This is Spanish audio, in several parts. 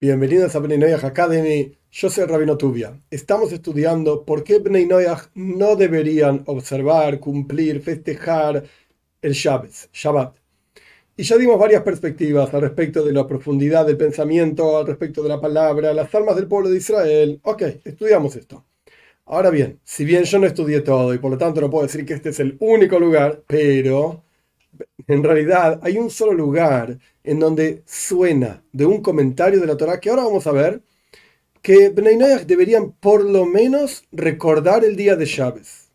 Bienvenidos a Bnei Noyach Academy, yo soy Rabino Tubia. Estamos estudiando por qué Bnei no deberían observar, cumplir, festejar el Shabbat, Shabbat. Y ya dimos varias perspectivas al respecto de la profundidad del pensamiento, al respecto de la palabra, las almas del pueblo de Israel. Ok, estudiamos esto. Ahora bien, si bien yo no estudié todo y por lo tanto no puedo decir que este es el único lugar, pero en realidad hay un solo lugar en donde suena de un comentario de la Torah que ahora vamos a ver que Bnei deberían por lo menos recordar el día de Chávez.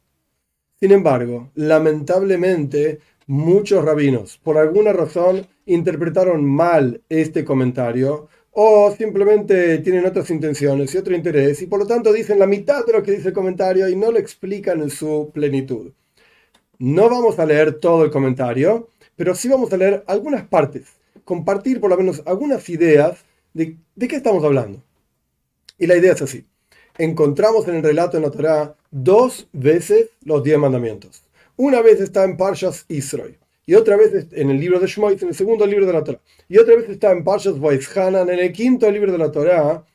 Sin embargo, lamentablemente, muchos rabinos por alguna razón interpretaron mal este comentario o simplemente tienen otras intenciones y otro interés y por lo tanto dicen la mitad de lo que dice el comentario y no lo explican en su plenitud. No vamos a leer todo el comentario, pero sí vamos a leer algunas partes, compartir por lo menos algunas ideas de, qué estamos hablando. Y la idea es así. Encontramos en el relato en la Torá dos veces los diez mandamientos. Una vez está en Parshas isroy y otra vez en el libro de Shmois, en el segundo libro de la Torá, y otra vez está en Parshas Weishanan, en el quinto libro de la Torá,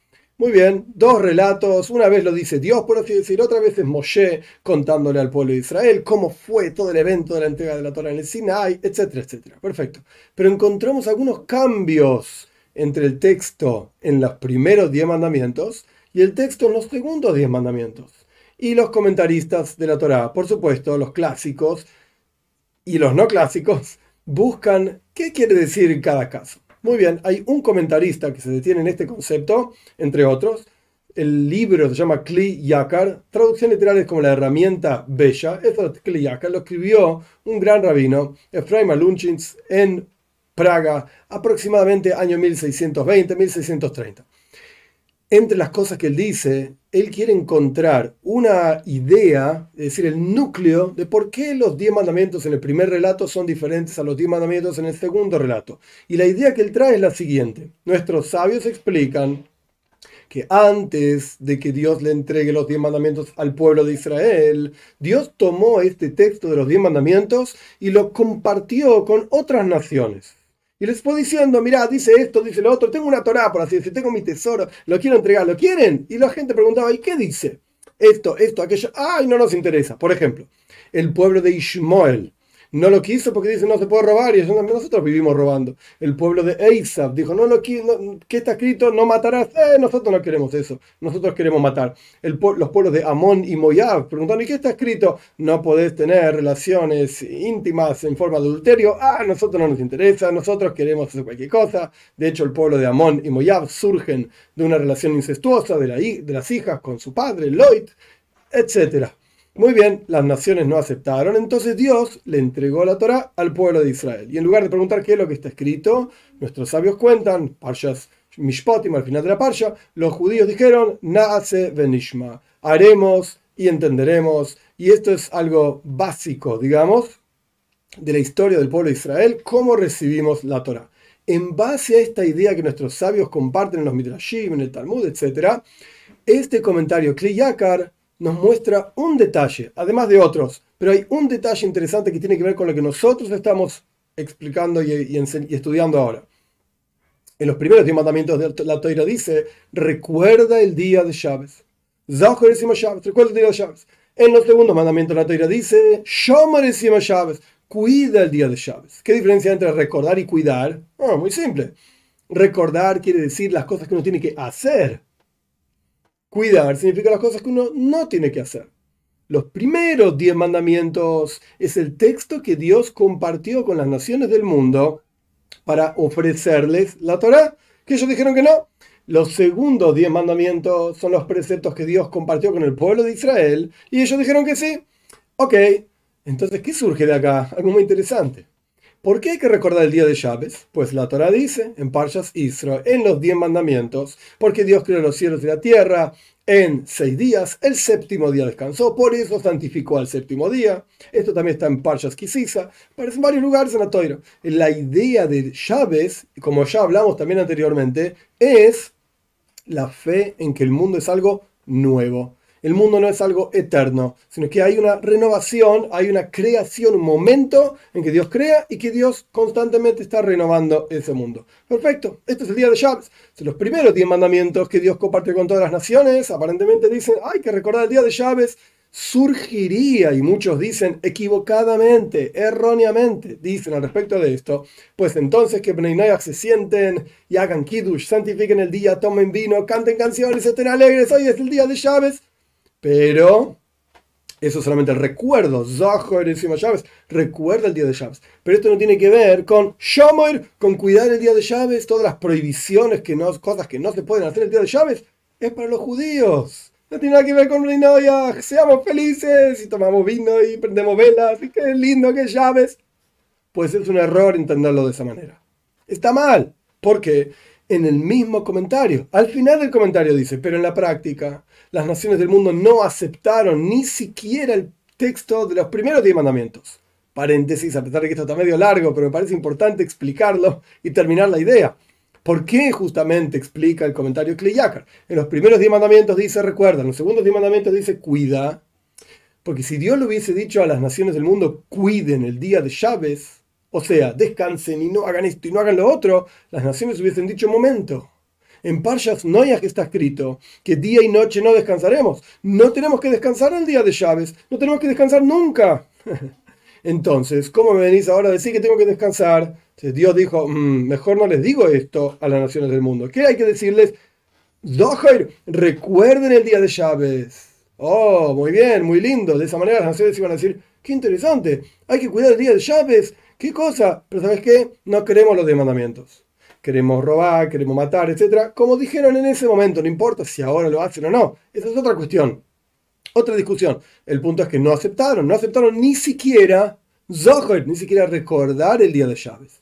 muy bien, dos relatos, una vez lo dice Dios, por así decir, otra vez es Moshe contándole al pueblo de Israel cómo fue todo el evento de la entrega de la Torah en el Sinai, etcétera, etcétera. Perfecto. Pero encontramos algunos cambios entre el texto en los primeros diez mandamientos y el texto en los segundos diez mandamientos. Y los comentaristas de la Torah, por supuesto, los clásicos y los no clásicos, buscan qué quiere decir cada caso. Muy bien, hay un comentarista que se detiene en este concepto, entre otros. El libro se llama Kli Yakar, traducción literal es como la herramienta bella. Esto Kli Yakar lo escribió un gran rabino, Efraim Alunchins, en Praga, aproximadamente año 1620-1630 entre las cosas que él dice, él quiere encontrar una idea, es decir, el núcleo de por qué los diez mandamientos en el primer relato son diferentes a los diez mandamientos en el segundo relato. Y la idea que él trae es la siguiente. Nuestros sabios explican que antes de que Dios le entregue los diez mandamientos al pueblo de Israel, Dios tomó este texto de los diez mandamientos y lo compartió con otras naciones. Y les fue diciendo, mirá, dice esto, dice lo otro, tengo una Torá, por así decirlo. tengo mi tesoro, lo quiero entregar, ¿lo quieren? Y la gente preguntaba, ¿y qué dice? Esto, esto, aquello, ay, no nos interesa. Por ejemplo, el pueblo de Ishmael, no lo quiso porque dice no se puede robar y nosotros vivimos robando. El pueblo de Eisab dijo, no lo quiso, ¿qué está escrito? No matarás. Eh, nosotros no queremos eso, nosotros queremos matar. los pueblos de Amón y Moab preguntaron, ¿y qué está escrito? No podés tener relaciones íntimas en forma de adulterio. Ah, a nosotros no nos interesa, nosotros queremos hacer cualquier cosa. De hecho, el pueblo de Amón y Moab surgen de una relación incestuosa de, la, de las hijas con su padre, Lloyd, etcétera. Muy bien, las naciones no aceptaron, entonces Dios le entregó la Torah al pueblo de Israel. Y en lugar de preguntar qué es lo que está escrito, nuestros sabios cuentan, Parshas Mishpatim, al final de la Parsha, los judíos dijeron, Naase Benishma, haremos y entenderemos. Y esto es algo básico, digamos, de la historia del pueblo de Israel, cómo recibimos la Torah. En base a esta idea que nuestros sabios comparten en los Midrashim, en el Talmud, etc., este comentario Kli Yakar nos muestra un detalle, además de otros, pero hay un detalle interesante que tiene que ver con lo que nosotros estamos explicando y, estudiando ahora. En los primeros mandamientos de la Torah dice, recuerda el día de Shabbat. recuerda el día de En los segundos mandamientos de la Torah dice, Shomaresima Shabbat, cuida el día de llaves ¿Qué diferencia entre recordar y cuidar? Ah, muy simple. Recordar quiere decir las cosas que uno tiene que hacer Cuidar significa las cosas que uno no tiene que hacer. Los primeros diez mandamientos es el texto que Dios compartió con las naciones del mundo para ofrecerles la Torá, que ellos dijeron que no. Los segundos diez mandamientos son los preceptos que Dios compartió con el pueblo de Israel y ellos dijeron que sí. Ok, entonces, ¿qué surge de acá? Algo muy interesante. ¿Por qué hay que recordar el día de Shabbat? Pues la Torah dice en Parchas Israel, en los diez mandamientos, porque Dios creó los cielos y la tierra en seis días, el séptimo día descansó, por eso santificó al séptimo día. Esto también está en Parchas Kisisa, Parece en varios lugares en la Torah. La idea de Shabbat, como ya hablamos también anteriormente, es la fe en que el mundo es algo nuevo. El mundo no es algo eterno, sino que hay una renovación, hay una creación, un momento en que Dios crea y que Dios constantemente está renovando ese mundo. Perfecto, este es el día de Shabbos. Son los primeros 10 mandamientos que Dios comparte con todas las naciones. Aparentemente dicen, hay que recordar el día de Shabbos. Surgiría, y muchos dicen equivocadamente, erróneamente, dicen al respecto de esto, pues entonces que Bnei se sienten y hagan kiddush, santifiquen el día, tomen vino, canten canciones, estén alegres, hoy es el día de Shabbos pero eso es solamente el recuerdo. Zohar encima llaves, recuerda el día de llaves. Pero esto no tiene que ver con Shomer, con cuidar el día de llaves, todas las prohibiciones, que no, cosas que no se pueden hacer el día de llaves, es para los judíos. No tiene nada que ver con Rinoia ah, Seamos felices y tomamos vino y prendemos velas. Y qué lindo, que llaves. Pues es un error entenderlo de esa manera. Está mal, porque en el mismo comentario, al final del comentario dice, pero en la práctica, las naciones del mundo no aceptaron ni siquiera el texto de los primeros diez mandamientos. Paréntesis, a pesar de que esto está medio largo, pero me parece importante explicarlo y terminar la idea. ¿Por qué justamente explica el comentario Kliyakar? En los primeros diez mandamientos dice recuerda, en los segundos diez mandamientos dice cuida. Porque si Dios le hubiese dicho a las naciones del mundo cuiden el día de Chávez, o sea, descansen y no hagan esto y no hagan lo otro, las naciones hubiesen dicho momento en Parshas que está escrito que día y noche no descansaremos. No tenemos que descansar el día de llaves. No tenemos que descansar nunca. Entonces, ¿cómo me venís ahora a decir que tengo que descansar? Dios dijo, mm, mejor no les digo esto a las naciones del mundo. ¿Qué hay que decirles? Dohair, recuerden el día de llaves. Oh, muy bien, muy lindo. De esa manera las naciones iban a decir, qué interesante, hay que cuidar el día de llaves. ¿Qué cosa? Pero ¿sabes qué? No queremos los demandamientos queremos robar, queremos matar, etc. Como dijeron en ese momento, no importa si ahora lo hacen o no. Esa es otra cuestión, otra discusión. El punto es que no aceptaron, no aceptaron ni siquiera Zohar, ni siquiera recordar el día de llaves.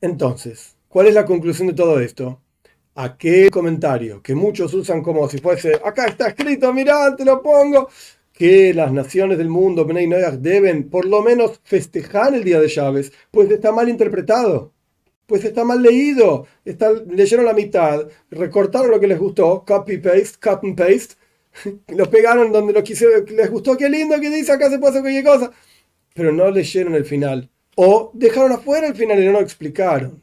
Entonces, ¿cuál es la conclusión de todo esto? Aquel comentario que muchos usan como si fuese, acá está escrito, mirá, te lo pongo, que las naciones del mundo, Bnei deben por lo menos festejar el día de llaves, pues está mal interpretado pues está mal leído. leyeron la mitad, recortaron lo que les gustó, copy paste, cut and paste, lo pegaron donde lo les gustó, qué lindo que dice, acá se puede hacer cualquier cosa, pero no leyeron el final. O dejaron afuera el final y no lo explicaron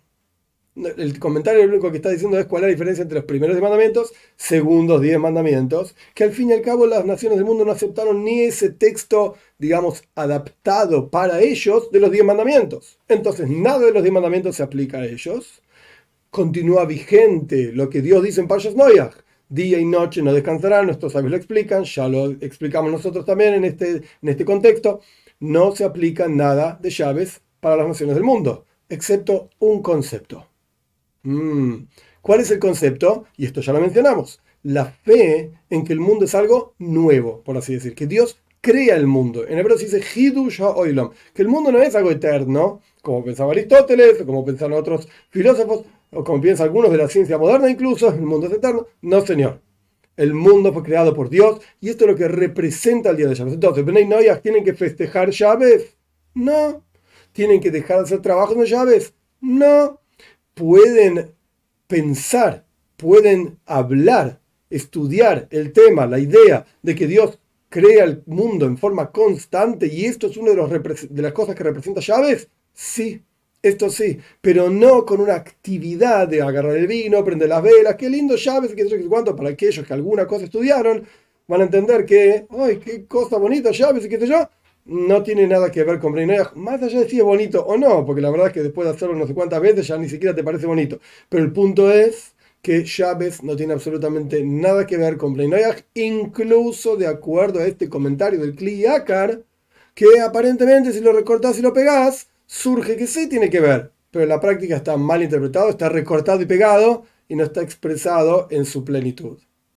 el comentario único que está diciendo es cuál es la diferencia entre los primeros 10 mandamientos, segundos diez mandamientos, que al fin y al cabo las naciones del mundo no aceptaron ni ese texto, digamos, adaptado para ellos de los diez mandamientos. Entonces, nada de los diez mandamientos se aplica a ellos. Continúa vigente lo que Dios dice en Payas Día y noche no descansarán, nuestros sabios lo explican, ya lo explicamos nosotros también en este, en este contexto. No se aplica nada de llaves para las naciones del mundo, excepto un concepto. Mm. ¿Cuál es el concepto? Y esto ya lo mencionamos. La fe en que el mundo es algo nuevo, por así decir, que Dios crea el mundo. En hebreo se dice que el mundo no es algo eterno, como pensaba Aristóteles, o como pensaron otros filósofos, o como piensan algunos de la ciencia moderna incluso, el mundo es eterno. No, señor. El mundo fue creado por Dios y esto es lo que representa el día de llaves. Entonces, Benay Noyas tienen que festejar llaves. No. ¿Tienen que dejar de hacer trabajos en llaves? No pueden pensar, pueden hablar, estudiar el tema, la idea de que Dios crea el mundo en forma constante y esto es una de, los de las cosas que representa llaves? Sí, esto sí, pero no con una actividad de agarrar el vino, prender las velas, qué lindo llaves, qué sé cuánto, para aquellos que alguna cosa estudiaron, van a entender que, ay, qué cosa bonita llaves y qué sé yo, no tiene nada que ver con Breinayach, más allá de si es bonito o no, porque la verdad es que después de hacerlo no sé cuántas veces ya ni siquiera te parece bonito. Pero el punto es que Chávez no tiene absolutamente nada que ver con Breinayach, incluso de acuerdo a este comentario del Kliakar, que aparentemente si lo recortás y lo pegás, surge que sí tiene que ver, pero en la práctica está mal interpretado, está recortado y pegado y no está expresado en su plenitud.